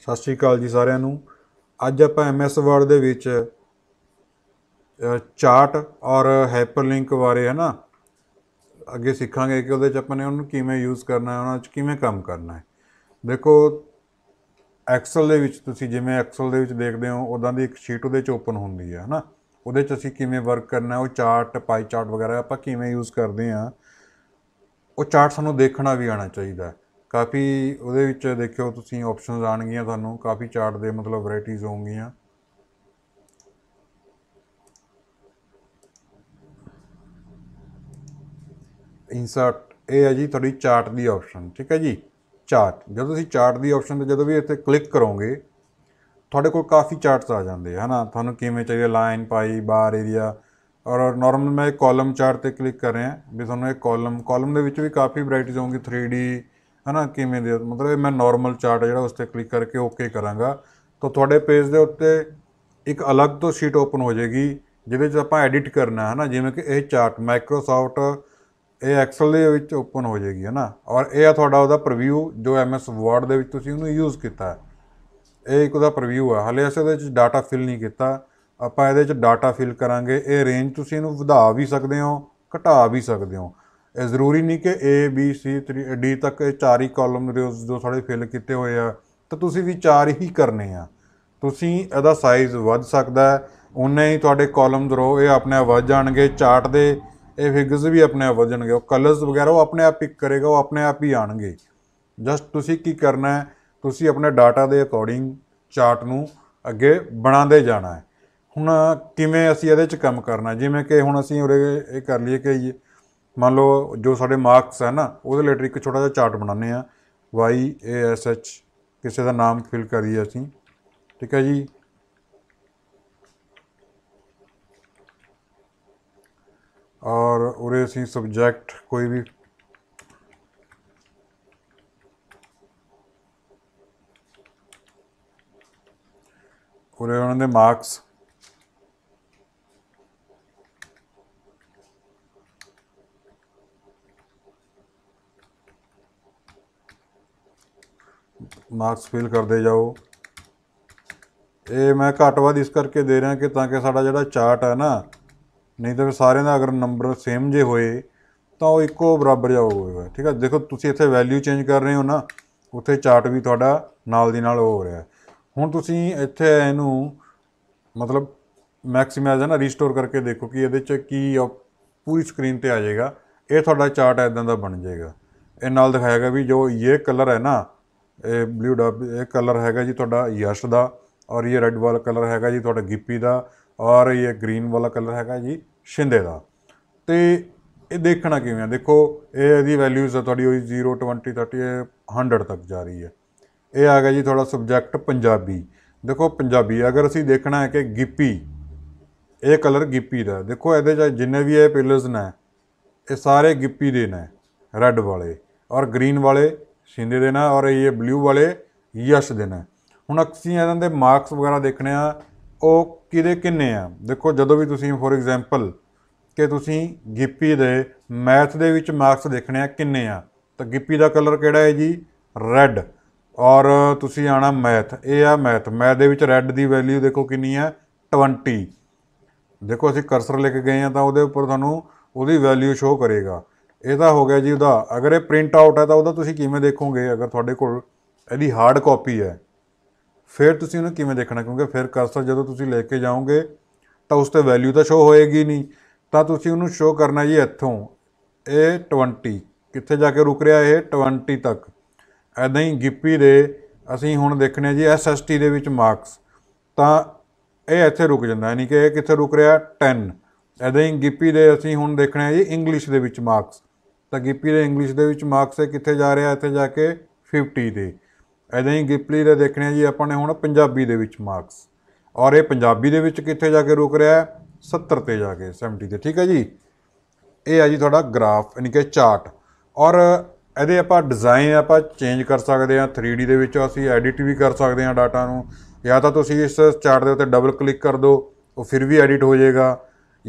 ਸਤਿ ਸ਼੍ਰੀ ਅਕਾਲ ਜੀ ਸਾਰਿਆਂ ਨੂੰ ਅੱਜ ਆਪਾਂ ਐਮਐਸ ਵਰਡ ਦੇ ਵਿੱਚ ਚਾਰਟ ਔਰ ਹਾਈਪਰਲਿੰਕ ਬਾਰੇ ਹੈ ਨਾ ਅੱਗੇ ਸਿੱਖਾਂਗੇ ਕਿ ਉਹਦੇ ਚ ਆਪਾਂ ਨੇ ਉਹਨੂੰ ਕਿਵੇਂ ਯੂਜ਼ ਕਰਨਾ ਹੈ ਉਹਨਾਂ ਚ ਕਿਵੇਂ ਕੰਮ ਕਰਨਾ ਹੈ ਦੇਖੋ ਐਕਸਲ ਦੇ ਵਿੱਚ ਤੁਸੀਂ ਜਿਵੇਂ ਐਕਸਲ ਦੇ ਵਿੱਚ ਦੇਖਦੇ ਹੋ ਉਦਾਂ ਦੀ ਇੱਕ ਸ਼ੀਟ ਉਹਦੇ ਚ ਓਪਨ ਹੁੰਦੀ ਹੈ ਹਨਾ ਉਹਦੇ ਚ ਅਸੀਂ ਕਿਵੇਂ ਵਰਕ ਕਰਨਾ ਉਹ ਚਾਰਟ ਪਾਈ ਚਾਰਟ ਵਗੈਰਾ ਆਪਾਂ ਕਿਵੇਂ ਯੂਜ਼ ਕਰਦੇ ਆ ਉਹ ਚਾਰਟ ਸਾਨੂੰ ਦੇਖਣਾ ਵੀ ਆਣਾ ਚਾਹੀਦਾ ਹੈ ਕਾਫੀ ਉਹਦੇ ਵਿੱਚ ਦੇਖਿਓ ਤੁਸੀਂ ਆਪਸ਼ਨਸ ਆਣਗੀਆਂ ਤੁਹਾਨੂੰ ਕਾਫੀ ਚਾਰਟ ਦੇ ਮਤਲਬ ਵੈਰਾਈਟੀਆਂ ਹੋਣਗੀਆਂ ਇਨਸਰਟ ਇਹ ਹੈ ਜੀ ਤੁਹਾਡੀ ਚਾਰਟ ਦੀ ਆਪਸ਼ਨ ਠੀਕ ਹੈ ਜੀ ਚਾਰਟ ਜਦੋਂ ਤੁਸੀਂ ਚਾਰਟ ਦੀ ਆਪਸ਼ਨ ਤੇ ਜਦੋਂ ਵੀ ਇੱਥੇ ਕਲਿੱਕ ਕਰੋਗੇ ਤੁਹਾਡੇ ਕੋਲ ਕਾਫੀ ਚਾਰਟਸ ਆ ਜਾਂਦੇ ਹਨਾ ਤੁਹਾਨੂੰ ਕਿਵੇਂ ਚਾਹੀਦਾ ਲਾਈਨ ਪਾਈ ਬਾਰ ਏਰੀਆ ਔਰ ਨਾਰਮਲ ਮੈਂ ਕਾਲਮ ਚਾਰਟ ਤੇ ਕਲਿੱਕ ਕਰ ਰਿਹਾ ਵੀ ਤੁਹਾਨੂੰ ਇਹ ਕਾਲਮ ਕਾਲਮ ਦੇ ਵਿੱਚ ਵੀ ਕਾਫੀ ਵੈਰਾਈਟੀਆਂ ਹੋਣਗੀਆਂ 3D ਹਨਾ ਕਿਵੇਂ ਦੇ ਮਤਲਬ ਇਹ ਮੈਂ ਨਾਰਮਲ ਚਾਰਟ ਜਿਹੜਾ ਉਸ ਤੇ ਕਲਿੱਕ ਕਰਕੇ ਓਕੇ ਕਰਾਂਗਾ ਤਾਂ ਤੁਹਾਡੇ ਪੇਜ ਦੇ ਉੱਤੇ ਇੱਕ ਅਲੱਗ ਤੋਂ ਸ਼ੀਟ ਓਪਨ ਹੋ ਜਾਏਗੀ ਜਿਹਦੇ 'ਚ ਆਪਾਂ ਐਡਿਟ ਕਰਨਾ ਹੈ ਨਾ ਜਿਵੇਂ ਕਿ ਇਹ ਚਾਰਟ ਮਾਈਕਰੋਸਾਫਟ ਇਹ ਐਕਸਲ ਦੇ ਵਿੱਚ ਓਪਨ ਹੋ ਜਾਏਗੀ ਹੈ ਨਾ ਔਰ ਇਹ ਆ ਤੁਹਾਡਾ ਉਹਦਾ ਪ੍ਰੀਵਿਊ ਜੋ ਐਮਐਸ ਵਰਡ ਦੇ ਵਿੱਚ ਤੁਸੀਂ ਉਹਨੂੰ ਯੂਜ਼ ਕੀਤਾ ਇਹ ਇੱਕ ਉਹਦਾ ਪ੍ਰੀਵਿਊ ਆ ਹਲੇ ਅਸੀਂ ਉਹਦੇ ਵਿੱਚ ਡਾਟਾ ਫਿਲ ਨਹੀਂ ਕੀਤਾ ਆਪਾਂ ਇਹਦੇ ਵਿੱਚ ਡਾਟਾ ਫਿਲ ਕਰਾਂਗੇ ਇਹ ਰੇਂਜ ਤੁਸੀਂ ਇਹਨੂੰ ਵਧਾ ਵੀ ਸਕਦੇ ਹੋ ਘਟਾ ਵੀ ਸਕਦੇ ਹੋ ਇਹ ਜ਼ਰੂਰੀ ਨਹੀਂ ਕਿ A B C 3 D ਤੱਕ ਇਹ ਚਾਰ ਹੀ ਕਾਲਮ ਜੋ ਸਾਡੇ ਫਿਲ ਕੀਤੇ ਹੋਏ ਆ ਤਾਂ ਤੁਸੀਂ ਵੀ ਚਾਰ ਹੀ ਕਰਨੇ ਆ ਤੁਸੀਂ ਇਹਦਾ ਸਾਈਜ਼ ਵੱਧ ਸਕਦਾ ਉਹਨੇ ਉਨੇ ਹੀ ਤੁਹਾਡੇ ਕਾਲਮਸ ਰੋ ਇਹ ਆਪਣੇ ਆਪ ਵੱਧ ਜਾਣਗੇ ਚਾਰਟ ਦੇ ਇਹ ਫਿਗਰਸ ਵੀ ਆਪਣੇ ਆਪ ਵਧਣਗੇ ਉਹ ਕਲਰਸ ਵਗੈਰਾ ਉਹ ਆਪਣੇ ਆਪ ਪਿਕ ਕਰੇਗਾ ਉਹ ਆਪਣੇ ਆਪ ਹੀ ਆਣਗੇ ਜਸਟ ਤੁਸੀਂ ਕੀ ਕਰਨਾ ਹੈ ਤੁਸੀਂ ਆਪਣੇ ਡਾਟਾ ਦੇ ਅਕੋਰਡਿੰਗ ਚਾਰਟ ਨੂੰ ਅੱਗੇ ਬਣਾਉਂਦੇ ਜਾਣਾ ਹੈ ਹੁਣ ਕਿਵੇਂ ਅਸੀਂ ਇਹਦੇ 'ਚ ਕੰਮ ਕਰਨਾ ਜਿਵੇਂ ਕਿ ਹੁਣ ਅਸੀਂ ਉਰੇ ਇਹ ਕਰ ਲਈਏ ਕਿ ਮੰਨ ਲਓ ਜੋ ਸਾਡੇ ਮਾਰਕਸ ਹੈ ਨਾ ਉਹਦੇ ਰਿਲੇਟਡ ਇੱਕ ਛੋਟਾ ਜਿਹਾ ਚਾਰਟ ਬਣਾਉਂਦੇ ਆ ਵਾਈ ਏ ਐਸ ਐਚ ਕਿਸੇ ਦਾ ਨਾਮ ਫਿਲ ਕਰੀਏ ਅਸੀਂ ਠੀਕ ਹੈ ਜੀ ਔਰ ਉਰੇ ਅਸੀਂ ਸਬਜੈਕਟ ਕੋਈ ਵੀ ਉਰੇ ਉਹਨਾਂ ਦੇ ਮਾਰਕਸ ਮਾਰਕਸ ਫਿਲ ਕਰਦੇ ਜਾਓ ਇਹ ਮੈਂ ਘੱਟ ਵੱਧ ਇਸ ਕਰਕੇ ਦੇ ਰਿਹਾ ਕਿ ਤਾਂ ਕਿ ਸਾਡਾ ਜਿਹੜਾ ਚਾਰਟ ਹੈ ਨਾ ਨਹੀਂ ਤਾਂ ਸਾਰਿਆਂ ਦਾ ਅਗਰ ਨੰਬਰ ਸੇਮ ਜੇ ਹੋਏ ਤਾਂ ਉਹ ਇੱਕੋ ਬਰਾਬਰ ਜਾ ਠੀਕ ਹੈ ਦੇਖੋ ਤੁਸੀਂ ਇੱਥੇ ਵੈਲਿਊ ਚੇਂਜ ਕਰ ਰਹੇ ਹੋ ਨਾ ਉੱਥੇ ਚਾਰਟ ਵੀ ਤੁਹਾਡਾ ਨਾਲ ਦੀ ਨਾਲ ਹੋ ਰਿਹਾ ਹੁਣ ਤੁਸੀਂ ਇੱਥੇ ਇਹਨੂੰ ਮਤਲਬ ਮੈਕਸਿਮਾਈਜ਼ ਹੈ ਨਾ ਰੀਸਟੋਰ ਕਰਕੇ ਦੇਖੋ ਕਿ ਇਹਦੇ ਚ ਕੀ ਪੂਰੀ ਸਕਰੀਨ ਤੇ ਆ ਜਾਏਗਾ ਇਹ ਤੁਹਾਡਾ ਚਾਰਟ ਐਦਾਂ ਦਾ ਬਣ ਜਾਏਗਾ ਇਹ ਨਾਲ ਦਿਖਾਏਗਾ ਵੀ ਜੋ ਇਹ ਕਲਰ ਹੈ ਨਾ ਇਹ ਬਲੂ ਡੱਬ ਇਹ ਕਲਰ ਹੈਗਾ ਜੀ ਤੁਹਾਡਾ ਯਸ਼ ਦਾ ਔਰ ਇਹ ਰੈੱਡ ਵਾਲਾ ਕਲਰ ਹੈਗਾ ਜੀ ਤੁਹਾਡਾ ਗਿੱਪੀ ਦਾ ਔਰ ਇਹ ਗ੍ਰੀਨ ਵਾਲਾ ਕਲਰ ਹੈਗਾ ਜੀ ਸ਼ਿੰਦੇ ਦਾ ਤੇ ਇਹ ਦੇਖਣਾ ਕਿਵੇਂ ਆ ਦੇਖੋ ਇਹ ਇਹਦੀ ਵੈਲਿਊਜ਼ ਆ ਤੁਹਾਡੀ ਹੋਈ 0 20 30 100 ਤੱਕ ਜਾ ਰਹੀ ਹੈ ਇਹ ਆ ਗਿਆ ਜੀ ਤੁਹਾਡਾ ਸਬਜੈਕਟ ਪੰਜਾਬੀ ਦੇਖੋ ਪੰਜਾਬੀ ਅਗਰ ਅਸੀਂ ਦੇਖਣਾ ਹੈ ਕਿ ਗਿੱਪੀ ਇਹ ਕਲਰ ਗਿੱਪੀ ਦਾ ਦੇਖੋ ਇਹਦੇ ਚ ਜਿੰਨੇ ਵੀ ਇਹ ਪਿਲਰਸ ਨੇ ਇਹ ਸਾਰੇ ਗਿੱਪੀ ਦੇ ਨੇ ਰੈੱਡ ਵਾਲੇ ਔਰ ਗ੍ਰੀਨ ਵਾਲੇ ਸ਼ਿੰਦੇ ਦੇ है ਔਰ ਇਹ ਬਲੂ ਵਾਲੇ ਯਸ਼ ਦੇਣਾ ਹੁਣ ਅਸੀਂ ਇਹਨਾਂ ਦੇ ਮਾਰਕਸ ਵਗੈਰਾ ਦੇਖਣੇ ਆ ਉਹ ਕਿਹਦੇ ਕਿੰਨੇ ਆ ਦੇਖੋ ਜਦੋਂ ਵੀ ਤੁਸੀਂ ਫੋਰ ਐਗਜ਼ਾਮਪਲ ਕਿ ਤੁਸੀਂ ਗਿੱਪੀ ਦੇ ਮੈਥ ਦੇ ਵਿੱਚ ਮਾਰਕਸ ਦੇਖਣੇ ਆ ਕਿੰਨੇ ਆ ਤਾਂ ਗਿੱਪੀ ਦਾ ਕਲਰ ਕਿਹੜਾ ਹੈ ਜੀ ਰੈੱਡ ਔਰ ਤੁਸੀਂ ਆਣਾ ਮੈਥ ਇਹ ਆ ਮੈਥ ਮੈਥ ਦੇ ਵਿੱਚ ਰੈੱਡ ਦੀ ਵੈਲਿਊ ਦੇਖੋ ਕਿੰਨੀ ਆ 20 ਦੇਖੋ ਅਸੀਂ ਕਰਸਰ ਲੈ ਕੇ ਗਏ ਆ ਤਾਂ ਉਹਦੇ ਉੱਪਰ ਤੁਹਾਨੂੰ ਉਹਦੀ ਵੈਲਿਊ ਸ਼ੋ ਕਰੇਗਾ ਇਹਦਾ ਹੋ ਗਿਆ ਜੀ ਉਹਦਾ ਅਗਰ ਇਹ ਪ੍ਰਿੰਟ ਆਊਟ ਹੈ ਤਾਂ ਉਹਦਾ ਤੁਸੀਂ ਕਿਵੇਂ ਦੇਖੋਗੇ ਅਗਰ ਤੁਹਾਡੇ ਕੋਲ ਇਹਦੀ ਹਾਰਡ ਕਾਪੀ ਹੈ ਫਿਰ ਤੁਸੀਂ ਉਹਨੂੰ ਕਿਵੇਂ ਦੇਖਣਾ ਕਿਉਂਕਿ ਫਿਰ ਕਰਸਰ ਜਦੋਂ ਤੁਸੀਂ ਲੈ ਕੇ ਜਾਓਗੇ ਤਾਂ ਉਸ ਤੇ ਵੈਲਿਊ ਤਾਂ ਸ਼ੋ ਹੋਏਗੀ ਨਹੀਂ ਤਾਂ ਤੁਸੀਂ ਉਹਨੂੰ ਸ਼ੋ ਕਰਨਾ ਜੀ ਇੱਥੋਂ ਇਹ 20 ਕਿੱਥੇ ਜਾ ਕੇ ਰੁਕ ਰਿਹਾ ਇਹ 20 ਤੱਕ ਐਦਾਂ ਹੀ ਗਿੱਪੀ ਦੇ ਅਸੀਂ ਹੁਣ ਦੇਖਣੇ ਜੀ ਐਸਐਸਟੀ ਦੇ ਵਿੱਚ ਮਾਰਕਸ ਤਾਂ ਇਹ ਇੱਥੇ ਰੁਕ ਜਾਂਦਾ ਯਾਨੀ ਕਿ ਇਹ ਕਿੱਥੇ ਰੁਕ ਰਿਹਾ 10 ਐਦਾਂ ਹੀ ਗਿੱਪੀ ਦੇ ਅਸੀਂ ਹੁਣ ਦੇਖਣੇ ਜੀ ਇੰਗਲਿਸ਼ ਦੇ ਵਿੱਚ ਮਾਰਕਸ ਤਾਂ ਗਿੱਪੀ ਦੇ ਇੰਗਲਿਸ਼ ਦੇ ਵਿੱਚ ਮਾਰਕਸ ਹੈ ਕਿੱਥੇ ਜਾ ਰਿਹਾ ਇੱਥੇ ਜਾ ਕੇ 50 ਦੇ ਐਦਾਂ ਹੀ ਗਿੱਪੀ ਦਾ ਦੇਖਣਾ ਜੀ ਆਪਾਂ ਨੇ ਹੁਣ ਪੰਜਾਬੀ ਦੇ ਵਿੱਚ ਮਾਰਕਸ ਔਰ ਇਹ ਪੰਜਾਬੀ ਦੇ ਵਿੱਚ ਕਿੱਥੇ ਜਾ ਕੇ ਰੁਕ ਰਿਹਾ ਹੈ 70 ਤੇ ਜਾ ਕੇ 70 ਤੇ ਠੀਕ ਹੈ ਜੀ ਇਹ ਆ ਜੀ ਤੁਹਾਡਾ ਗ੍ਰਾਫ ਯਾਨੀ ਕਿ ਚਾਰਟ ਔਰ ਇਹਦੇ ਆਪਾਂ ਡਿਜ਼ਾਈਨ ਆਪਾਂ ਚੇਂਜ ਕਰ ਸਕਦੇ ਆ 3D ਦੇ ਵਿੱਚ ਅਸੀਂ ਐਡਿਟ ਵੀ ਕਰ ਸਕਦੇ ਆ ਡਾਟਾ ਨੂੰ ਜਾਂ ਤਾਂ ਤੁਸੀਂ ਇਸ ਚਾਰਟ ਦੇ ਉੱਤੇ ਡਬਲ ਕਲਿੱਕ ਕਰ ਦਿਓ ਉਹ ਫਿਰ ਵੀ ਐਡਿਟ ਹੋ ਜਾਏਗਾ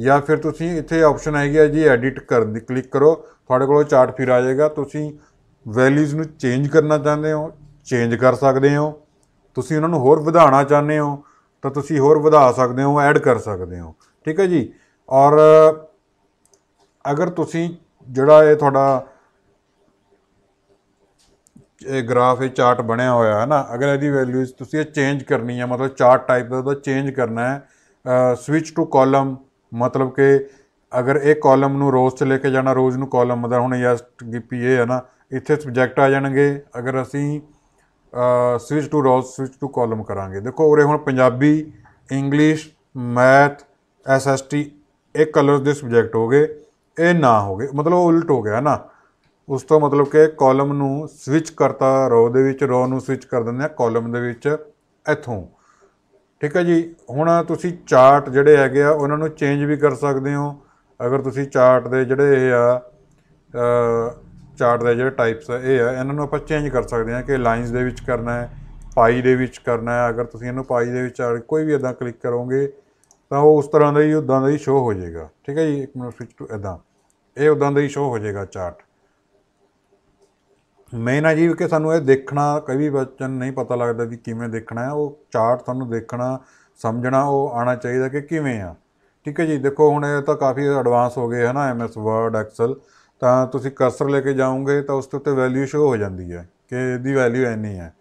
ਜਾਂ ਫਿਰ ਤੁਸੀਂ ਇੱਥੇ ਆਪਸ਼ਨ ਆ ਗਿਆ ਜੀ ਐਡਿਟ ਕਰਨ ਦੀ ਕਲਿੱਕ ਕਰੋ ਤੁਹਾਡੇ ਕੋਲ ਚਾਰਟ ਫਿਰ ਆ ਜਾਏਗਾ ਤੁਸੀਂ ਵੈਲਿਊਜ਼ ਨੂੰ ਚੇਂਜ ਕਰਨਾ ਚਾਹੁੰਦੇ ਹੋ ਚੇਂਜ ਕਰ ਸਕਦੇ ਹੋ ਤੁਸੀਂ ਉਹਨਾਂ ਨੂੰ ਹੋਰ ਵਧਾਉਣਾ ਚਾਹੁੰਦੇ ਹੋ ਤਾਂ ਤੁਸੀਂ ਹੋਰ ਵਧਾ ਸਕਦੇ ਹੋ ਐਡ ਕਰ ਸਕਦੇ ਹੋ ਠੀਕ ਹੈ ਜੀ ਔਰ ਅਗਰ ਤੁਸੀਂ ਜਿਹੜਾ ਇਹ ਤੁਹਾਡਾ ਇਹ ਗ੍ਰਾਫ ਇਹ ਚਾਰਟ ਬਣਿਆ ਹੋਇਆ ਹੈ ਨਾ ਅਗਰ ਇਹਦੀ ਵੈਲਿਊਜ਼ ਤੁਸੀਂ ਇਹ ਚੇਂਜ ਕਰਨੀ ਹੈ ਮਤਲਬ ਚਾਰਟ ਟਾਈਪ ਦਾ ਚੇਂਜ ਕਰਨਾ ਹੈ ਸਵਿਚ ਟੂ ਕਾਲਮ ਮਤਲਬ ਕਿ ਅਗਰ ਇਹ ਕਾਲਮ ਨੂੰ ਰੋਜ਼ 'ਚ ਲੈ ਕੇ ਜਾਣਾ ਰੋਜ਼ ਨੂੰ ਕਾਲਮ ਦਾ ਹੁਣ ਯਸ ਪੀ ਇਹ ਹੈ ਨਾ ਇੱਥੇ ਸਬਜੈਕਟ ਆ ਜਾਣਗੇ ਅਗਰ ਅਸੀਂ switch to rows switch to column ਕਰਾਂਗੇ ਦੇਖੋ ਉਰੇ ਹੁਣ ਪੰਜਾਬੀ ਇੰਗਲਿਸ਼ ਮੈਥ ਐਸਐਸਟੀ ਇਹ ਕਲਰਸ ਦੇ ਸਬਜੈਕਟ ਹੋ ਗਏ ਇਹ ਨਾ ਹੋ ਗਏ ਮਤਲਬ ਉਲਟ ਹੋ ਗਿਆ ਨਾ ਉਸ ਤੋਂ ਮਤਲਬ ਕਿ ਕਾਲਮ ਨੂੰ ਸਵਿਚ ਕਰਤਾ ਰੋ ਦੇ ਵਿੱਚ ਰੋ ਨੂੰ ਸਵਿਚ ਕਰ ਦਿੰਦੇ ਆ ਕਾਲਮ ਦੇ ਵਿੱਚ ਇਥੋਂ ਠੀਕ ਹੈ ਜੀ ਹੁਣ ਤੁਸੀਂ ਚਾਰਟ ਜਿਹੜੇ ਹੈਗੇ ਆ ਉਹਨਾਂ ਨੂੰ ਚੇਂਜ ਵੀ ਕਰ ਸਕਦੇ ਹੋ ਅਗਰ ਤੁਸੀਂ ਚਾਰਟ ਦੇ ਜਿਹੜੇ ਇਹ ਆ ਚਾਰਟ ਦੇ ਜਿਹੜੇ ਟਾਈਪਸ ਇਹ ਆ ਇਹਨਾਂ ਨੂੰ ਆਪਾਂ ਚੇਂਜ ਕਰ ਸਕਦੇ ਹਾਂ ਕਿ ਲਾਈਨਸ ਦੇ ਵਿੱਚ ਕਰਨਾ ਹੈ ਪਾਈ ਦੇ ਵਿੱਚ ਕਰਨਾ ਹੈ ਅਗਰ ਤੁਸੀਂ ਇਹਨੂੰ ਪਾਈ ਦੇ ਵਿੱਚ ਕੋਈ ਵੀ ਇਦਾਂ ਕਲਿੱਕ ਕਰੋਗੇ ਤਾਂ ਉਹ ਉਸ ਤਰ੍ਹਾਂ ਦਾ ਹੀ ਉਦਾਂ ਦਾ ਹੀ ਸ਼ੋ ਹੋ ਜਾਏਗਾ ਠੀਕ ਹੈ ਜੀ ਇੱਕ ਮਿੰਟ ਸਵਿਚ ਟੂ ਇਦਾਂ ਇਹ ਉਦਾਂ ਦਾ ਹੀ ਸ਼ੋ ਹੋ ਜਾਏਗਾ ਚਾਰਟ ਮੈਂ ਨਾ ਜੀ ਕਿ ਸਾਨੂੰ ਇਹ ਦੇਖਣਾ ਕਈ ਬਚਨ ਨਹੀਂ ਪਤਾ ਲੱਗਦਾ ਵੀ ਕਿਵੇਂ ਦੇਖਣਾ ਹੈ ਉਹ ਚਾਰਟ ਤੁਹਾਨੂੰ ਦੇਖਣਾ ਸਮਝਣਾ ਉਹ ਆਣਾ ਚਾਹੀਦਾ ਕਿ ਕਿਵੇਂ ਆ ਠੀਕ ਹੈ ਜੀ ਦੇਖੋ ਹੁਣ ਇਹ ਤਾਂ ਕਾਫੀ ਐਡਵਾਂਸ ਹੋ ਗਏ ਹੈ ਨਾ ਐਮਐਸ ਵਰਡ ਐਕਸਲ ਤਾਂ ਤੁਸੀਂ ਕਰਸਰ ਲੈ ਕੇ ਜਾਓਗੇ ਤਾਂ ਉਸ ਤੇ ਉੱਤੇ ਵੈਲਿਊ ਸ਼ੋ ਹੋ ਜਾਂਦੀ ਹੈ ਕਿ ਇਹਦੀ ਵੈਲਿਊ ਐਨੀ ਹੈ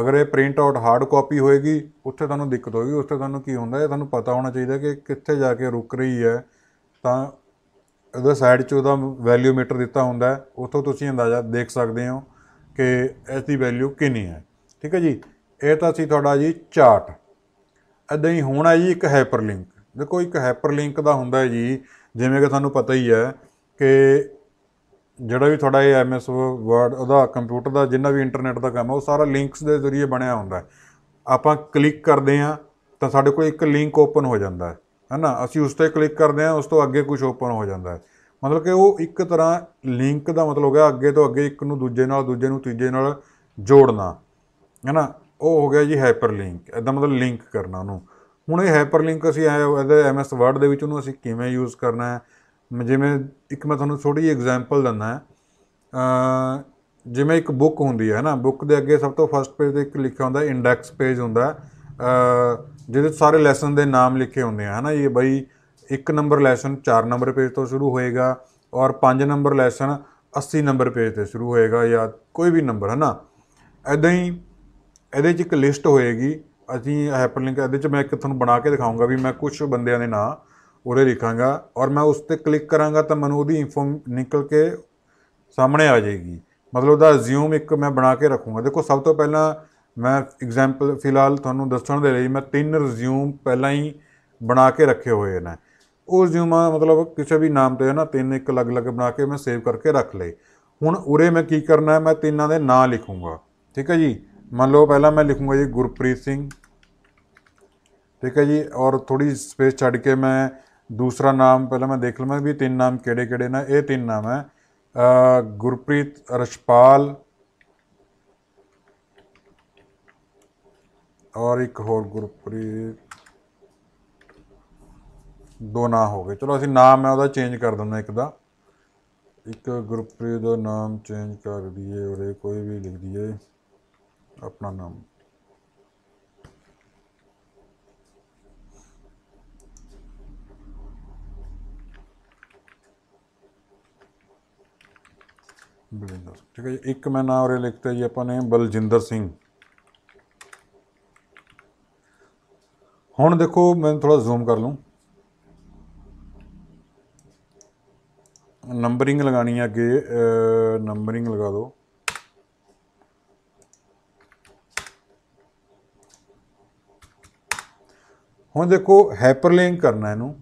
ਅਗਰ ਇਹ ਪ੍ਰਿੰਟ ਆਊਟ ਹਾਰਡ ਕਾਪੀ ਹੋਏਗੀ ਉੱਥੇ ਤੁਹਾਨੂੰ ਦਿੱਕਤ ਹੋਏਗੀ ਉੱਥੇ ਤੁਹਾਨੂੰ ਕੀ ਹੁੰਦਾ ਇਹ ਤੁਹਾਨੂੰ ਪਤਾ ਹੋਣਾ ਚਾਹੀਦਾ ਕਿ ਕਿੱਥੇ ਜਾ ਕੇ ਰੁਕ ਰਹੀ ਹੈ ਤਾਂ ਉਹਦੇ ਸਾਈਡ 'ਚ ਉਹਦਾ ਵੈਲਿਊ ਮੀਟਰ ਦਿੱਤਾ ਹੁੰਦਾ ਹੈ ਉੱਥੋਂ ਤੁਸੀਂ ਅੰਦਾਜ਼ਾ ਦੇਖ ਸਕਦੇ ਹੋ ਕਿ ਇਸ ਦੀ ਵੈਲਿਊ ਕਿੰਨੀ ਹੈ ਠੀਕ ਹੈ ਜੀ ਇਹ ਤਾਂ ਸੀ ਤੁਹਾਡਾ ਜੀ ਚਾਰਟ ਇਦਾਂ ਹੀ ਹੋਣਾ ਜੀ ਇੱਕ ਹਾਈਪਰਲਿੰਕ ਦੇਖੋ ਇੱਕ ਹਾਈਪਰਲਿੰਕ ਦਾ ਹੁੰਦਾ ਹੈ ਜੀ ਜਿਵੇਂ ਕਿ ਤੁਹਾਨੂੰ ਪਤਾ ਹੀ ਹੈ ਕਿ ਜਿਹੜਾ ਵੀ ਤੁਹਾਡਾ ਇਹ ਐਮਐਸ ਵਰਡ ਉਹਦਾ ਕੰਪਿਊਟਰ ਦਾ ਜਿੰਨਾ ਵੀ ਇੰਟਰਨੈਟ ਦਾ ਕੰਮ ਹੈ ਉਹ ਸਾਰਾ ਲਿੰਕਸ ਦੇ ਜ਼ਰੀਏ ਬਣਿਆ ਹੁੰਦਾ ਹੈ ਆਪਾਂ ਕਲਿੱਕ ਕਰਦੇ ਆ ਤਾਂ ਸਾਡੇ ਕੋਲ ਇੱਕ ਲਿੰਕ ਓਪਨ ਹੋ ਜਾਂਦਾ ਹੈ ਹੈ ਨਾ ਅਸੀਂ ਉਸ ਤੇ ਕਲਿੱਕ ਕਰਦੇ ਹਾਂ ਉਸ ਤੋਂ ਅੱਗੇ ਕੁਝ ਓਪਨ ਹੋ ਜਾਂਦਾ ਹੈ ਮਤਲਬ ਕਿ ਉਹ ਇੱਕ ਤਰ੍ਹਾਂ ਲਿੰਕ ਦਾ ਮਤਲਬ ਹੋ ਗਿਆ ਅੱਗੇ ਤੋਂ ਅੱਗੇ ਇੱਕ ਨੂੰ ਦੂਜੇ ਨਾਲ ਦੂਜੇ ਨੂੰ ਤੀਜੇ ਨਾਲ ਜੋੜਨਾ ਹੈ ਨਾ ਉਹ ਹੋ ਗਿਆ ਜੀ ਹਾਈਪਰ ਲਿੰਕ ਇਹਦਾ ਮਤਲਬ ਲਿੰਕ ਕਰਨਾ ਉਹਨੂੰ ਹੁਣ ਇਹ ਹਾਈਪਰ ਲਿੰਕ ਅਸੀਂ ਇਹਦੇ ਐਮਐਸ ਵਰਡ ਦੇ ਵਿੱਚ ਉਹਨੂੰ ਅਸੀਂ ਕਿਵੇਂ ਯੂਜ਼ ਕਰਨਾ ਹੈ ਜਿਵੇਂ ਇੱਕ ਮੈਂ ਤੁਹਾਨੂੰ ਛੋਟੀ ਜਿਹੀ ਐਗਜ਼ਾਮਪਲ ਦਿੰਦਾ ਹਾਂ ਜਿਵੇਂ ਇੱਕ ਬੁੱਕ ਹੁੰਦੀ ਹੈ ਨਾ ਬੁੱਕ ਦੇ ਅੱਗੇ ਸਭ ਤੋਂ ਫਰਸਟ ਪੇਜ ਤੇ ਇੱਕ ਲਿਖਿਆ ਹੁੰਦਾ ਇੰਡੈਕਸ ਪੇਜ ਹੁੰਦਾ ਅ ਜਿਹਦੇ ਵਿੱਚ ਸਾਰੇ ਲੈਸਨ ਦੇ ਨਾਮ ਲਿਖੇ ਹੁੰਦੇ ਆ ਹਨਾ ਇਹ ਬਈ 1 ਨੰਬਰ ਲੈਸਨ 4 ਨੰਬਰ ਪੇਜ ਤੋਂ ਸ਼ੁਰੂ ਹੋਏਗਾ ਔਰ 5 ਨੰਬਰ ਲੈਸਨ 80 ਨੰਬਰ ਪੇਜ ਤੇ ਸ਼ੁਰੂ ਹੋਏਗਾ ਜਾਂ ਕੋਈ ਵੀ ਨੰਬਰ ਹਨਾ ਐਦਾਂ ਹੀ ਇਹਦੇ 'ਚ ਇੱਕ ਲਿਸਟ ਹੋਏਗੀ ਅਸੀਂ ਹਾਈਪਰਲਿੰਕ ਇਹਦੇ 'ਚ ਮੈਂ ਇੱਕ ਤੁਹਾਨੂੰ ਬਣਾ ਕੇ ਦਿਖਾਉਂਗਾ ਵੀ ਮੈਂ ਕੁਝ ਬੰਦਿਆਂ ਦੇ ਨਾਂ ਉਰੇ ਲਿਖਾਂਗਾ ਔਰ ਮੈਂ ਉਸ ਤੇ ਕਲਿੱਕ ਕਰਾਂਗਾ ਤਾਂ ਮੈਨੂੰ ਉਹਦੀ ਇਨਫੋ ਨਿਕਲ ਕੇ ਸਾਹਮਣੇ ਆ ਜਾਏਗੀ ਮਤਲਬ ਉਹਦਾ ਰਿਜ਼ਿਊਮ ਇੱਕ ਮੈਂ ਬਣਾ ਕੇ ਰੱਖੂੰਗਾ ਦੇਖੋ ਸਭ ਤੋਂ ਪਹਿਲਾਂ ਮੈਂ ਐਗਜ਼ਾਮਪਲ ਫਿਲਹਾਲ ਤੁਹਾਨੂੰ ਦੱਸਣ ਦੇ ਲਈ ਮੈਂ ਤਿੰਨ ਰਿਜ਼ਿਊਮ ਪਹਿਲਾਂ ਹੀ ਬਣਾ ਕੇ ਰੱਖੇ ਹੋਏ ਨੇ ਉਹ ਰਿਜ਼ਿਊਮ ਮਤਲਬ ਕਿਸੇ ਵੀ ਨਾਮ ਤੇ ਹੈ ਨਾ ਤਿੰਨ ਇੱਕ ਅਲੱਗ-ਅਲੱਗ ਬਣਾ ਕੇ ਮੈਂ ਸੇਵ ਕਰਕੇ ਰੱਖ ਲਏ ਹੁਣ ਉਰੇ ਮੈਂ ਕੀ ਕਰਨਾ ਹੈ ਮੈਂ ਤਿੰਨਾਂ ਦੇ ਨਾਂ ਲਿਖੂੰਗਾ ਠੀਕ ਹੈ ਜੀ ਮੰਨ ਲਓ ਪਹਿਲਾਂ ਮੈਂ ਲਿਖੂੰਗਾ ਜੀ ਗੁਰਪ੍ਰੀਤ ਸਿੰਘ ਠੀਕ ਹੈ ਜੀ ਔਰ ਥੋੜੀ ਸਪੇਸ ਛੱਡ ਕੇ ਮੈਂ ਦੂਸਰਾ ਨਾਮ ਪਹਿਲਾਂ ਮੈਂ ਦੇਖ ਲਵਾਂ ਵੀ ਤਿੰਨ ਨਾਮ ਕਿਹੜੇ-ਕਿਹੜੇ ਨੇ ਇਹ ਤਿੰਨ ਨਾਮ ਹੈ ਗੁਰਪ੍ਰੀਤ ਰਸ਼ਪਾਲ ਔਰ ਇੱਕ ਹੋਰ ਗੁਰਪ੍ਰੀਤ ਦੋ ਨਾਂ ਹੋ ਗਏ ਚਲੋ ਅਸੀਂ ਨਾਮ ਮੈਂ ਉਹਦਾ ਚੇਂਜ ਕਰ ਦਿੰਦਾ ਇੱਕ ਦਾ ਇੱਕ ਗੁਰਪ੍ਰੀਤ ਦਾ ਨਾਮ ਚੇਂਜ ਕਰ ਦਈਏ ਔਰ ਕੋਈ ਵੀ ਲਿਖ ਦਈਏ ਆਪਣਾ ਨਾਮ ਬਲਜਿੰਦਰ ਠੀਕ ਹੈ ਇੱਕ ਮੈਂ ਨਾਮ ਔਰੇ ਲਿਖਤਾ ਜੀ ਆਪਾਂ ਨੇ ਬਲਜਿੰਦਰ ਸਿੰਘ ਹੁਣ ਦੇਖੋ ਮੈਂ ਥੋੜਾ ਜ਼ੂਮ ਕਰ ਲੂੰ ਨੰਬਰਿੰਗ ਲਗਾਣੀ ਹੈ ਅੱਗੇ ਨੰਬਰਿੰਗ ਲਗਾ ਦਿਓ ਹੁਣ ਦੇਖੋ ਹਾਈਪਰਲਿੰਕ ਕਰਨਾ ਇਹਨੂੰ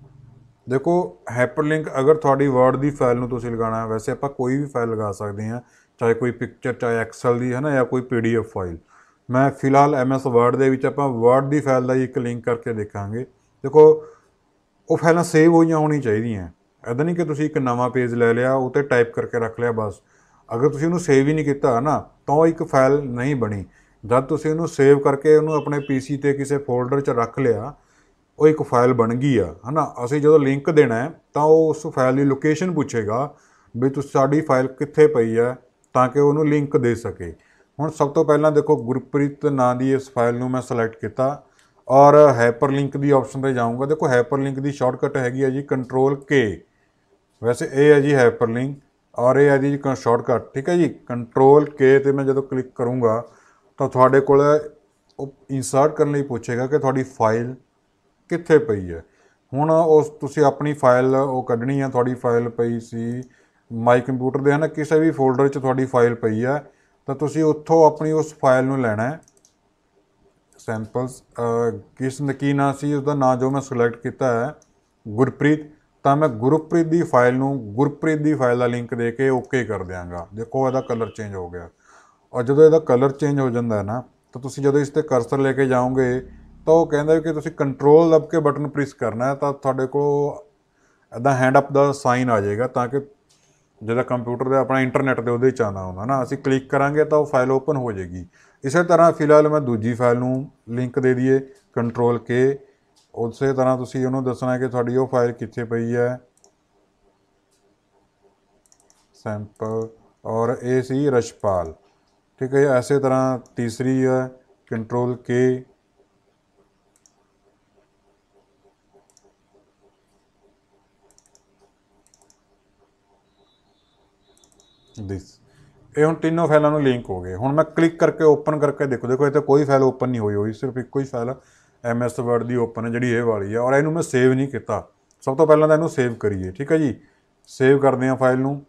ਦੇਖੋ ਹਾਈਪਰਲਿੰਕ ਅਗਰ ਤੁਹਾਡੀ ਵਰਡ ਦੀ ਫਾਈਲ ਨੂੰ ਤੁਸੀਂ ਲਗਾਣਾ ਹੈ ਵੈਸੇ ਆਪਾਂ ਕੋਈ ਵੀ ਫਾਈਲ ਲਗਾ ਸਕਦੇ ਹਾਂ ਚਾਹੇ ਕੋਈ ਪਿਕਚਰ ਚਾਹੇ ਐਕਸਲ ਦੀ ਹੈ ਨਾ ਜਾਂ ਕੋਈ ਪੀਡੀਐਫ ਫਾਈਲ ਮੈਂ ਫਿਲਹਾਲ MS ਵਰਡ ਦੇ ਵਿੱਚ ਆਪਾਂ ਵਰਡ ਦੀ ਫਾਈਲ ਦਾ ਇੱਕ ਲਿੰਕ ਕਰਕੇ ਦੇਖਾਂਗੇ ਦੇਖੋ ਉਹ ਫਾਈਲਾਂ ਸੇਵ ਹੋਈਆਂ ਹੋਣੀ ਚਾਹੀਦੀਆਂ ਐਦਾਂ ਨਹੀਂ ਕਿ ਤੁਸੀਂ ਇੱਕ ਨਵਾਂ ਪੇਜ ਲੈ ਲਿਆ ਉਹ ਤੇ ਟਾਈਪ ਕਰਕੇ ਰੱਖ ਲਿਆ ਬਸ ਅਗਰ ਤੁਸੀਂ ਉਹਨੂੰ ਸੇਵ ਹੀ ਨਹੀਂ ਕੀਤਾ ਨਾ ਤਾਂ ਇੱਕ ਫਾਈਲ ਨਹੀਂ ਬਣੀ ਜਦ ਤੁਸੀਂ ਉਹਨੂੰ ਸੇਵ ਕਰਕੇ ਉਹਨੂੰ ਆਪਣੇ ਪੀਸੀ ਤੇ ਕਿਸੇ ਫੋਲਡਰ 'ਚ ਰੱਖ ਲਿਆ ਉਹ ਇੱਕ ਫਾਈਲ ਬਣ ਗਈ ਆ ਹਨਾ ਅਸੀਂ ਜਦੋਂ ਲਿੰਕ ਦੇਣਾ ਹੈ ਤਾਂ ਉਹ ਉਸ ਫਾਈਲ ਦੀ ਲੋਕੇਸ਼ਨ ਪੁੱਛੇਗਾ ਵੀ ਤੁਸੀਂ ਸਾਡੀ ਫਾਈਲ ਕਿੱਥੇ ਪਈ ਹੈ ਤਾਂ ਕਿ ਉਹਨੂੰ ਲਿੰਕ ਦੇ ਸਕੇ ਹੁਣ ਸਭ ਤੋਂ ਪਹਿਲਾਂ ਦੇਖੋ ਗੁਰਪ੍ਰੀਤ ਨਾਂ ਦੀ ਇਸ ਫਾਈਲ ਨੂੰ ਮੈਂ ਸਿਲੈਕਟ ਕੀਤਾ ਔਰ ਹਾਈਪਰਲਿੰਕ ਦੀ ਆਪਸ਼ਨ ਤੇ ਜਾਊਂਗਾ ਦੇਖੋ ਹਾਈਪਰਲਿੰਕ ਦੀ ਸ਼ਾਰਟਕਟ ਹੈਗੀ ਹੈ ਜੀ ਕੰਟਰੋਲ ਕੇ ਵੈਸੇ ਇਹ ਹੈ ਜੀ ਹਾਈਪਰਲਿੰਕ ਔਰ ਇਹ ਹੈ ਜੀ ਸ਼ਾਰਟਕਟ ਠੀਕ ਹੈ ਜੀ ਕੰਟਰੋਲ ਕੇ ਤੇ ਮੈਂ ਜਦੋਂ ਕਲਿੱਕ ਕਰੂੰਗਾ ਤਾਂ ਤੁਹਾਡੇ ਕੋਲ ਇਨਸਰਟ ਕਰਨ ਲਈ ਪੁੱਛੇਗਾ ਕਿ ਤੁਹਾਡੀ ਫਾਈਲ ਕਿੱਥੇ ਪਈ ਹੈ ਹੁਣ ਉਸ ਤੁਸੀਂ ਆਪਣੀ ਫਾਈਲ ਉਹ ਕੱਢਣੀ ਆ ਤੁਹਾਡੀ ਫਾਈਲ ਪਈ ਸੀ ਮਾਈ ਕੰਪਿਊਟਰ ਦੇ ਹਨ ਕਿਸੇ ਵੀ ਫੋਲਡਰ 'ਚ ਤੁਹਾਡੀ ਫਾਈਲ ਪਈ ਆ ਤਾਂ ਤੁਸੀਂ ਉੱਥੋਂ ਆਪਣੀ ਉਸ ਫਾਈਲ ਨੂੰ ਲੈਣਾ ਹੈ ਸੈਂਪਲਸ ਕਿਸ ਨਕੀ ਨਾ ਸੀ ਉਸ ਦਾ ਨਾਂ ਜੋ ਮੈਂ ਸਿਲੈਕਟ ਕੀਤਾ ਹੈ ਗੁਰਪ੍ਰੀਤ ਤਾਂ ਮੈਂ ਗੁਰਪ੍ਰੀਤ ਦੀ ਫਾਈਲ ਨੂੰ ਗੁਰਪ੍ਰੀਤ ਦੀ ਫਾਈਲ ਦਾ ਲਿੰਕ ਦੇ ਕੇ ਓਕੇ ਕਰ ਦਿਆਂਗਾ ਦੇਖੋ ਇਹਦਾ ਕਲਰ ਚੇਂਜ ਹੋ ਗਿਆ ਔਰ ਜਦੋਂ ਇਹਦਾ ਕਲਰ ਚੇਂਜ ਹੋ ਜਾਂਦਾ ਹੈ ਨਾ ਤਾਂ ਤੁਸੀਂ ਜਦੋਂ ਇਸ ਤੇ ਕਰਸਰ ਲੈ ਕੇ ਜਾਓਗੇ ਤਾਂ ਉਹ ਕਹਿੰਦਾ ਕਿ ਤੁਸੀਂ ਕੰਟਰੋਲ ਦਬ ਕੇ ਬਟਨ ਪ੍ਰੈਸ ਕਰਨਾ ਹੈ ਤਾਂ ਤੁਹਾਡੇ ਕੋਲ ਇਦਾਂ ਹੈਂਡ ਅਪ ਦਾ ਸਾਈਨ ਆ ਜਾਏਗਾ ਤਾਂ ਕਿ ਜਿਹੜਾ ਕੰਪਿਊਟਰ ਦੇ ਆਪਣਾ ਇੰਟਰਨੈਟ ਦੇ ਉਹਦੇ ਚ ਆਉਂਦਾ ਹੁੰਦਾ ਨਾ ਅਸੀਂ ਕਲਿੱਕ ਕਰਾਂਗੇ ਤਾਂ ਉਹ ਫਾਈਲ ਓਪਨ ਹੋ ਜਾਏਗੀ ਇਸੇ ਤਰ੍ਹਾਂ ਫਿਲਹਾਲ ਮੈਂ ਦੂਜੀ ਫਾਈਲ ਨੂੰ ਲਿੰਕ ਦੇ ਦਈਏ ਕੰਟਰੋਲ ਕੇ ਉਸੇ ਤਰ੍ਹਾਂ ਤੁਸੀਂ ਉਹਨੂੰ ਦੱਸਣਾ ਕਿ ਤੁਹਾਡੀ ਉਹ ਫਾਈਲ ਕਿੱਥੇ ਪਈ ਹੈ ਸੈਂਪਲ ਔਰ ਇਹ ਸੀ ਰਸ਼ਪਾਲ ਠੀਕ ਹੈ ਐਸੇ ਤਰ੍ਹਾਂ ਤੀਸਰੀ ਹੈ ਕੰਟਰੋਲ ਕੇ ਦਿਸ ਇਹ ਹੁਣ ਤਿੰਨੋਂ ਫਾਈਲਾਂ ਨੂੰ ਲਿੰਕ ਹੋ ਗਏ ਹੁਣ ਮੈਂ ਕਲਿੱਕ ਕਰਕੇ ਓਪਨ ਕਰਕੇ ਦੇਖੋ ਦੇਖੋ ਇਹ ਤਾਂ ਕੋਈ ਫਾਈਲ ਓਪਨ ਨਹੀਂ ਹੋਈ ਹੋਈ ਸਿਰਫ ਇੱਕੋ ਹੀ ਫਾਈਲ ਐਮਐਸ ਵਰਡ ਦੀ ਓਪਨ ਹੈ ਜਿਹੜੀ ਇਹ ਵਾਲੀ ਹੈ ਔਰ ਇਹਨੂੰ ਮੈਂ ਸੇਵ ਨਹੀਂ ਕੀਤਾ ਸਭ ਤੋਂ ਪਹਿਲਾਂ ਤਾਂ ਇਹਨੂੰ ਸੇਵ ਕਰੀਏ ਠੀਕ ਹੈ ਜੀ ਸੇਵ ਕਰਦੇ ਆ ਫਾਈਲ ਨੂੰ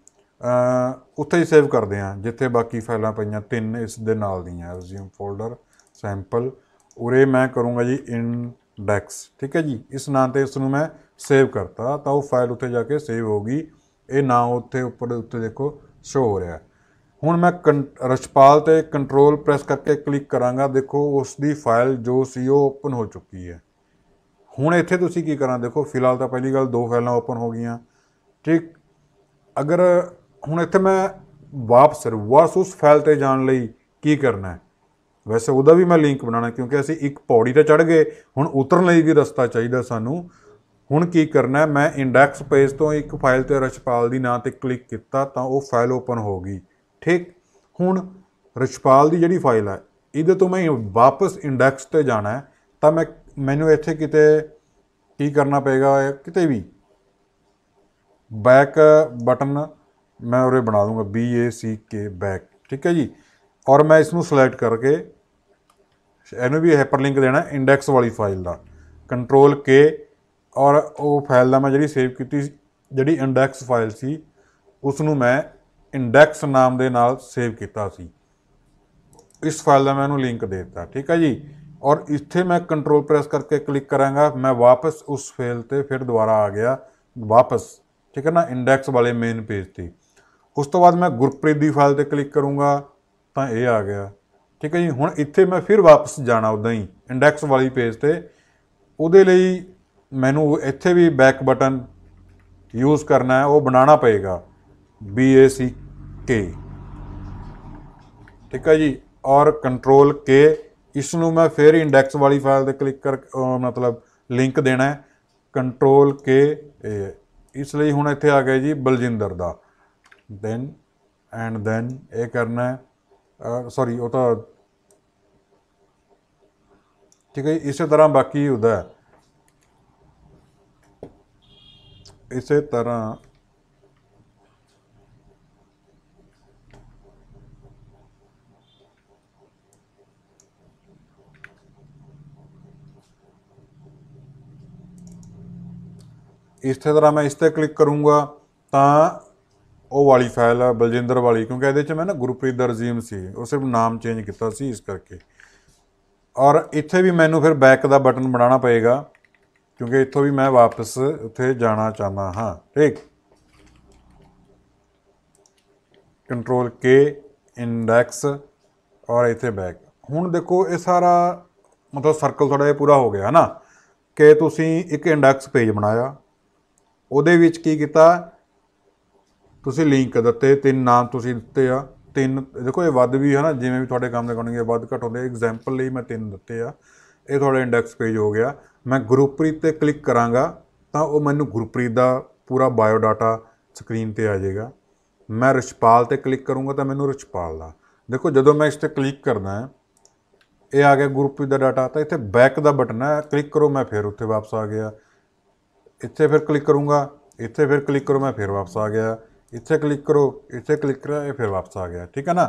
ਉੱਥੇ ਹੀ ਸੇਵ ਕਰਦੇ ਆ ਜਿੱਥੇ ਬਾਕੀ ਫਾਈਲਾਂ ਪਈਆਂ ਤਿੰਨ ਇਸ ਦੇ ਨਾਲ ਦੀਆਂ ਰਿਜ਼ਿਊਮ ਫੋਲਡਰ ਸੈਂਪਲ ਉਰੇ ਮੈਂ ਕਰੂੰਗਾ ਜੀ ਇੰਡੈਕਸ ਠੀਕ ਹੈ ਜੀ ਇਸ ਨਾਂ ਤੇ ਇਸ ਨੂੰ ਮੈਂ ਸੇਵ ਕਰਤਾ ਤਾਂ ਉਹ ਫਾਈਲ ਉੱਥੇ ਜਾ ਕੇ ਸੇਵ ਹੋ ਗਈ ਇਹ ਨਾਂ ਉੱਥੇ ਉੱਪਰ ਉੱਤੇ ਦੇਖੋ ਸ਼ੋ ਹੋ ਰਿਹਾ ਹੁਣ ਮੈਂ ਰਸ਼ਪਾਲ ਤੇ ਕੰਟਰੋਲ ਪ੍ਰੈਸ ਕਰਕੇ ਕਲਿੱਕ ਕਰਾਂਗਾ ਦੇਖੋ ਉਸ ਦੀ ਫਾਈਲ ਜੋ ਸੀ ਉਹ ਓਪਨ ਹੋ ਚੁੱਕੀ ਹੈ ਹੁਣ ਇੱਥੇ ਤੁਸੀਂ ਕੀ ਕਰਾਂ ਦੇਖੋ ਫਿਲਹਾਲ ਤਾਂ ਪਹਿਲੀ ਗੱਲ ਦੋ ਫਾਈਲਾਂ ਓਪਨ ਹੋ ਗਈਆਂ ਠੀਕ ਅਗਰ ਹੁਣ ਇੱਥੇ ਮੈਂ ਵਾਪਸ ਰਿਵਰਸ ਉਸ ਫਾਈਲ ਤੇ ਜਾਣ ਲਈ ਕੀ ਕਰਨਾ ਹੈ ਵੈਸੇ ਉਹਦਾ ਵੀ ਮੈਂ ਲਿੰਕ ਬਣਾਣਾ ਕਿਉਂਕਿ ਅਸੀਂ ਇੱਕ ਪੌੜੀ ਤੇ ਚੜ ਗਏ ਹੁਣ ਉਤਰਨ ਲਈ ਵੀ ਰਸਤਾ ਚਾਹੀਦਾ ਸਾਨੂੰ ਹੁਣ ਕੀ ਕਰਨਾ ਮੈਂ ਇੰਡੈਕਸ ਪੇਜ ਤੋਂ ਇੱਕ ਫਾਈਲ ਤੇ ਰਸ਼ਪਾਲ ਦੀ ਨਾਂ ਤੇ ਕਲਿੱਕ ਕੀਤਾ ਤਾਂ ਉਹ ਫਾਈਲ ਓਪਨ ਹੋ ਗਈ ਠੀਕ ਹੁਣ ਰਸ਼ਪਾਲ ਦੀ ਜਿਹੜੀ ਫਾਈਲ ਹੈ ਇਹਦੇ ਤੋਂ ਮੈਂ ਵਾਪਸ ਇੰਡੈਕਸ ਤੇ ਜਾਣਾ ਤਾਂ ਮੈਂ ਮੈਨੂੰ ਇੱਥੇ ਕਿਤੇ ਕੀ ਕਰਨਾ ਪਏਗਾ ਕਿਤੇ ਵੀ ਬੈਕ ਬਟਨ ਮੈਂ ਉਰੇ ਬਣਾ ਦੂੰਗਾ B A C K back ਠੀਕ ਹੈ ਜੀ ਔਰ ਮੈਂ ਇਸ ਨੂੰ ਸਿਲੈਕਟ ਕਰਕੇ ਇਹਨੂੰ ਵੀ ਹਾਈਪਰਲਿੰਕ ਦੇਣਾ ਇੰਡੈਕਸ ਵਾਲੀ ਫਾਈਲ ਦਾ ਕੰਟਰੋਲ K ਔਰ ਉਹ ਫਾਈਲ ਦਾ ਮੈਂ ਜਿਹੜੀ ਸੇਵ ਕੀਤੀ ਜਿਹੜੀ ਇੰਡੈਕਸ ਫਾਈਲ ਸੀ ਉਸ ਨੂੰ ਮੈਂ ਇੰਡੈਕਸ ਨਾਮ ਦੇ ਨਾਲ ਸੇਵ ਕੀਤਾ ਸੀ ਇਸ ਫਾਈਲ ਦਾ ਮੈਂ ਉਹਨੂੰ ਲਿੰਕ ਦੇ ਦਿੱਤਾ ਠੀਕ ਹੈ ਜੀ ਔਰ ਇੱਥੇ ਮੈਂ ਕੰਟਰੋਲ ਪ੍ਰੈਸ ਕਰਕੇ ਕਲਿੱਕ ਕਰਾਂਗਾ ਮੈਂ ਵਾਪਸ ਉਸ ਫਾਈਲ ਤੇ ਫਿਰ ਦੁਬਾਰਾ ਆ ਗਿਆ ਵਾਪਸ ਠੀਕ ਹੈ ਨਾ ਇੰਡੈਕਸ ਵਾਲੇ ਮੇਨ ਪੇਜ ਤੇ ਉਸ ਤੋਂ ਬਾਅਦ ਮੈਂ ਗੁਰਪ੍ਰੀਤ ਦੀ ਫਾਈਲ ਤੇ ਕਲਿੱਕ ਕਰੂੰਗਾ ਤਾਂ ਇਹ ਆ ਗਿਆ ਠੀਕ ਹੈ ਜੀ ਹੁਣ ਇੱਥੇ ਮੈਂ ਫਿਰ ਵਾਪਸ ਜਾਣਾ ਉਦਾਂ ਹੀ ਇੰਡੈਕਸ ਵਾਲੀ ਪੇਜ ਤੇ ਉਹਦੇ ਲਈ ਮੈਨੂੰ ਇੱਥੇ ਵੀ ਬੈਕ ਬਟਨ ਯੂਜ਼ ਕਰਨਾ ਹੈ ਉਹ ਬਣਾਉਣਾ ਪਏਗਾ ਬੀ ਏ ਸੀ ਕੇ ਠੀਕ ਹੈ ਜੀ ਔਰ ਕੰਟਰੋਲ ਕੇ ਇਸ ਨੂੰ ਮੈਂ ਫੇਰ ਇੰਡੈਕਸ ਵਾਲੀ ਫਾਈਲ ਤੇ ਕਲਿੱਕ ਕਰ ਮਤਲਬ ਲਿੰਕ ਦੇਣਾ ਹੈ ਕੰਟਰੋਲ ਕੇ ਇਸ ਲਈ ਹੁਣ ਇੱਥੇ ਆ ਗਿਆ ਜੀ ਬਲਜਿੰਦਰ ਦਾ ਦੈਨ ਐਂਡ ਦੈਨ ਇਹ ਕਰਨਾ ਹੈ ਸੌਰੀ ਉਹ ਤਾਂ ਠੀਕ ਹੈ ਇਸੇ ਤਰ੍ਹਾਂ ਬਾਕੀ ਹੁੰਦਾ ਹੈ ਇਸੇ ਤਰ੍ਹਾਂ ਇਸ ਤਰ੍ਹਾਂ ਮੈਂ ਇਸ ਤੇ ਕਲਿੱਕ ਕਰੂੰਗਾ ਤਾਂ ਉਹ ਵਾਲੀ ਫਾਈਲ ਆ ਬਲਜਿੰਦਰ ਵਾਲੀ ਕਿਉਂਕਿ ਇਹਦੇ 'ਚ ਮੈਂ ਨਾ ਗੁਰਪ੍ਰੀਤ ਦਾ ਰਜੀਮ ਸੀ ਉਹ ਸਿਰਫ ਨਾਮ ਚੇਂਜ ਕੀਤਾ ਸੀ ਇਸ ਕਰਕੇ ਔਰ ਇੱਥੇ ਵੀ ਮੈਨੂੰ ਫਿਰ ਬੈਕ ਦਾ ਬਟਨ ਬਣਾਉਣਾ ਪਏਗਾ ਕਿਉਂਕਿ ਇੱਥੋਂ ਵੀ ਮੈਂ ਵਾਪਸ ਉੱਥੇ ਜਾਣਾ ਚਾਹੁੰਦਾ ਹਾਂ ਠੀਕ ਕੰਟਰੋਲ ਕੇ ਇੰਡੈਕਸ ਔਰ ਇੱਥੇ ਬੈਕ ਹੁਣ ਦੇਖੋ ਇਹ ਸਾਰਾ ਮਤਲਬ ਸਰਕਲ ਤੁਹਾਡਾ ਇਹ ਪੂਰਾ ਹੋ ਗਿਆ ਹਨਾ ਕਿ ਤੁਸੀਂ ਇੱਕ ਇੰਡੈਕਸ ਪੇਜ ਬਣਾਇਆ ਉਹਦੇ ਵਿੱਚ ਕੀ ਕੀਤਾ ਤੁਸੀਂ ਲਿੰਕ ਦਿੱਤੇ ਤਿੰਨ ਨਾਮ ਤੁਸੀਂ ਦਿੱਤੇ ਆ ਤਿੰਨ ਦੇਖੋ ਇਹ ਵੱਧ ਵੀ ਹਨਾ ਜਿਵੇਂ ਵੀ ਤੁਹਾਡੇ ਕੰਮ ਦੇ ਕਰਨਗੇ ਵੱਧ ਘਟ ਹੁੰਦੇ ਐਗਜ਼ਾਮਪਲ ਲਈ ਮੈਂ ਤਿੰਨ ਦਿੱਤੇ ਆ ਇਹ ਤੁਹਾਡਾ ਇੰਡੈਕਸ ਪੇਜ ਹੋ ਗਿਆ ਮੈਂ ਗੁਰਪ੍ਰੀਤ ਤੇ ਕਲਿੱਕ ਕਰਾਂਗਾ ਤਾਂ ਉਹ ਮੈਨੂੰ ਗੁਰਪ੍ਰੀਤ ਦਾ ਪੂਰਾ ਬਾਇਓ ਡਾਟਾ ਸਕਰੀਨ ਤੇ ਆ ਜਾਏਗਾ ਮੈਂ ਰਿਸ਼ਪਾਲ ਤੇ ਕਲਿੱਕ ਕਰੂੰਗਾ ਤਾਂ ਮੈਨੂੰ ਰਿਸ਼ਪਾਲ ਦਾ ਦੇਖੋ ਜਦੋਂ ਮੈਂ ਇਸ ਤੇ ਕਲਿੱਕ ਕਰਦਾ ਇਹ ਆ ਗਿਆ ਗੁਰਪ੍ਰੀਤ ਦਾ ਡਾਟਾ ਤਾਂ ਇੱਥੇ ਬੈਕ ਦਾ ਬਟਨ ਹੈ ਕਲਿੱਕ ਕਰੋ ਮੈਂ ਫੇਰ ਉੱਥੇ ਵਾਪਸ ਆ ਗਿਆ ਇੱਥੇ ਫਿਰ ਕਲਿੱਕ ਕਰੂੰਗਾ ਇੱਥੇ ਫਿਰ ਕਲਿੱਕ ਕਰੋ ਮੈਂ ਫੇਰ ਵਾਪਸ ਆ ਗਿਆ ਇੱਥੇ ਕਲਿੱਕ ਕਰੋ ਇੱਥੇ ਕਲਿੱਕ ਕਰਾ ਇਹ ਫਿਰ ਵਾਪਸ ਆ ਗਿਆ ਠੀਕ ਹੈ ਨਾ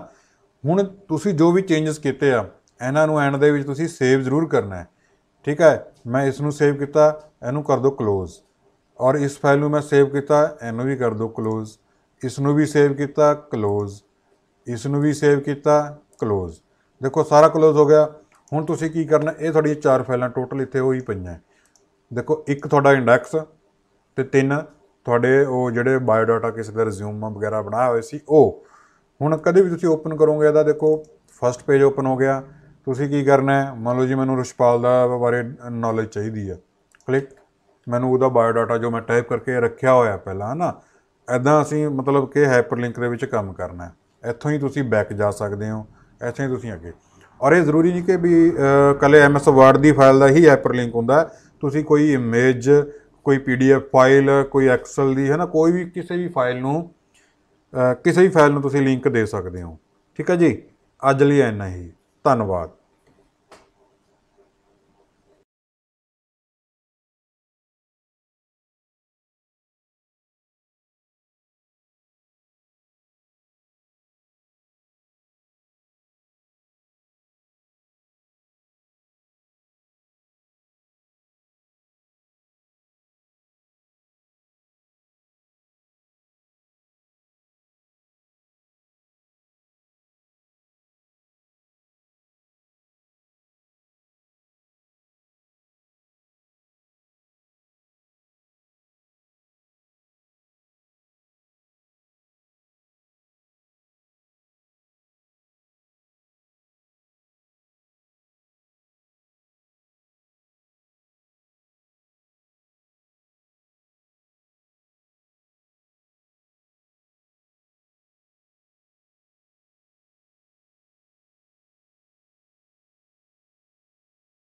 ਹੁਣ ਤੁਸੀਂ ਜੋ ਵੀ ਚੇਂਜਸ ਕੀਤੇ ਆ ਇਹਨਾਂ ਨੂੰ ਐਂਡ ਦੇ ਵਿੱਚ ਤੁਸੀਂ ਸੇਵ ਜ਼ਰੂਰ ਕਰਨਾ ਹੈ ਠੀਕ ਹੈ ਮੈਂ ਇਸ ਨੂੰ ਸੇਵ ਕੀਤਾ ਇਹਨੂੰ ਕਰ ਦੋ ক্লোਜ਼ ਔਰ ਇਸ ਫਾਈਲ ਨੂੰ ਮੈਂ ਸੇਵ ਕੀਤਾ ਇਹਨੂੰ ਵੀ ਕਰ ਦੋ ক্লোਜ਼ ਇਸ ਨੂੰ ਵੀ ਸੇਵ ਕੀਤਾ ক্লোਜ਼ ਇਸ ਨੂੰ ਵੀ ਸੇਵ ਕੀਤਾ ক্লোਜ਼ ਦੇਖੋ ਸਾਰਾ ক্লোਜ਼ ਹੋ ਗਿਆ ਹੁਣ ਤੁਸੀਂ ਕੀ ਕਰਨਾ ਇਹ ਤੁਹਾਡੀਆਂ ਚਾਰ ਫਾਈਲਾਂ ਟੋਟਲ ਇੱਥੇ ਹੋਈ ਪਈਆਂ ਦੇਖੋ ਇੱਕ ਤੁਹਾਡਾ ਇੰਡੈਕਸ ਤੇ ਤਿੰਨ ਤੁਹਾਡੇ ਉਹ ਜਿਹੜੇ ਬਾਇਓ ਡਾਟਾ ਕਿਸੇ ਦਾ ਰਿਜ਼ਿਊਮ ਵਗੈਰਾ ਬਣਾਇਆ ਹੋਇਆ ਸੀ ਉਹ ਹੁਣ ਕਦੇ ਵੀ ਤੁਸੀਂ ਓਪਨ ਕਰੋਗੇ ਇਹਦਾ ਦੇਖੋ ਫਰਸਟ ਪੇਜ ਓਪਨ ਹੋ ਗਿਆ ਤੁਸੀਂ ਕੀ ਕਰਨਾ ਹੈ ਮੰਨ ਲਓ ਜੀ ਮੈਨੂੰ ਰਿਸ਼ਪਾਲ ਦਾ ਬਾਰੇ ਨੌਲੇਜ ਚਾਹੀਦੀ ਹੈ ਕਲਿੱਕ ਮੈਨੂੰ ਉਹਦਾ ਬਾਇਓ ਡਾਟਾ ਜੋ ਮੈਂ ਟਾਈਪ ਕਰਕੇ ਰੱਖਿਆ ਹੋਇਆ ਪਹਿਲਾਂ ਹਨਾ ਐਦਾਂ ਅਸੀਂ ਮਤਲਬ ਕਿ ਹਾਈਪਰਲਿੰਕ ਦੇ ਵਿੱਚ ਕੰਮ ਕਰਨਾ ਹੈ ਇੱਥੋਂ ਹੀ ਤੁਸੀਂ ਬੈਕ ਜਾ ਸਕਦੇ ਹੋ ਇੱਥੇ ਹੀ ਤੁਸੀਂ ਅੱਗੇ ਔਰ ਇਹ ਜ਼ਰੂਰੀ ਨਹੀਂ ਕਿ ਵੀ ਕੱਲੇ ਐਮਐਸ ਵਰਡ ਦੀ ਫਾਈਲ ਦਾ ਹੀ ਹਾਈਪਰਲਿੰਕ ਹੁੰਦਾ ਤੁਸੀਂ ਕੋਈ ਇਮੇਜ ਕੋਈ ਪੀਡੀਐਫ ਫਾਈਲ ਕੋਈ ਐਕਸਲ ਦੀ ਹੈ ਨਾ ਕੋਈ ਵੀ ਕਿਸੇ ਵੀ ਫਾਈਲ ਨੂੰ ਕਿਸੇ ਵੀ ਫਾਈਲ ਨੂੰ ਤੁਸੀਂ ਲਿੰਕ ਦੇ ਸਕਦੇ ਹੋ ਠੀਕ ਹੈ ਜੀ ਅੱਜ ਲਈ ਇੰਨਾ ਹੀ ਧੰਨਵਾਦ